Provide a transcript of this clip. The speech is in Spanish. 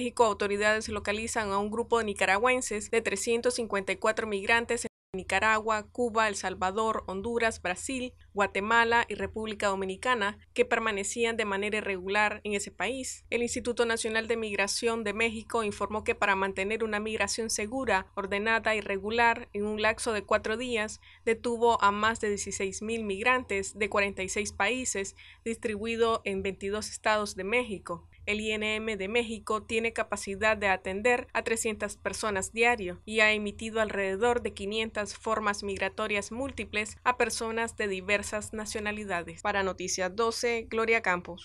México, autoridades localizan a un grupo de nicaragüenses de 354 migrantes en Nicaragua, Cuba, El Salvador, Honduras, Brasil, Guatemala y República Dominicana que permanecían de manera irregular en ese país. El Instituto Nacional de Migración de México informó que para mantener una migración segura, ordenada y regular en un lapso de cuatro días, detuvo a más de 16.000 migrantes de 46 países distribuidos en 22 estados de México. El INM de México tiene capacidad de atender a 300 personas diario y ha emitido alrededor de 500 formas migratorias múltiples a personas de diversas nacionalidades. Para Noticias 12, Gloria Campos.